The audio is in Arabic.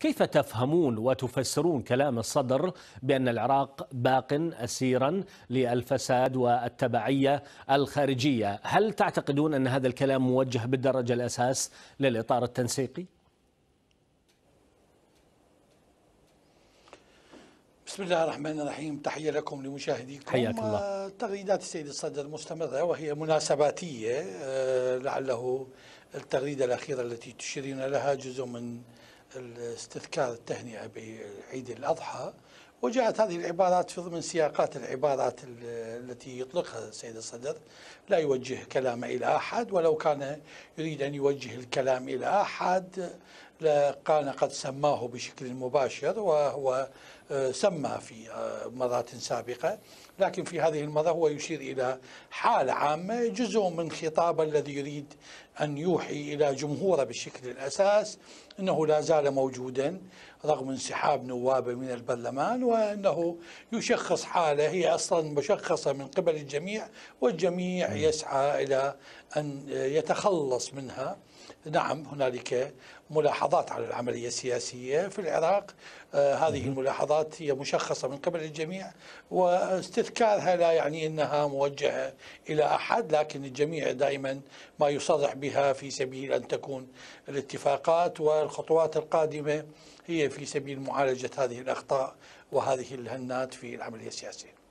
كيف تفهمون وتفسرون كلام الصدر بأن العراق باق أسيرا للفساد والتبعية الخارجية هل تعتقدون أن هذا الكلام موجه بالدرجة الأساس للإطار التنسيقي؟ بسم الله الرحمن الرحيم تحية لكم لمشاهديكم حياك الله آه، تغريدات السيد الصدر مستمرة وهي مناسباتية آه، لعله التغريدة الأخيرة التي تشيرين لها جزء من استذكار التهنئة بعيد الأضحى وجاءت هذه العبارات في ضمن سياقات العبارات التي يطلقها السيد الصدر لا يوجه كلامه إلى أحد ولو كان يريد أن يوجه الكلام إلى أحد كان قد سماه بشكل مباشر وهو آه، سمى في آه، مرات سابقة لكن في هذه المرة هو يشير إلى حالة عامة جزء من خطابه الذي يريد أن يوحي إلى جمهوره بالشكل الأساس أنه لا زال موجودا رغم انسحاب نوابه من البرلمان وأنه يشخص حالة هي أصلا مشخصة من قبل الجميع والجميع يسعى إلى أن آه، يتخلص منها نعم هنالك ملاحظة ملاحظات على العملية السياسية في العراق آه، هذه الملاحظات هي مشخصة من قبل الجميع واستذكارها لا يعني أنها موجهة إلى أحد لكن الجميع دائما ما يصرح بها في سبيل أن تكون الاتفاقات والخطوات القادمة هي في سبيل معالجة هذه الأخطاء وهذه الهنات في العملية السياسية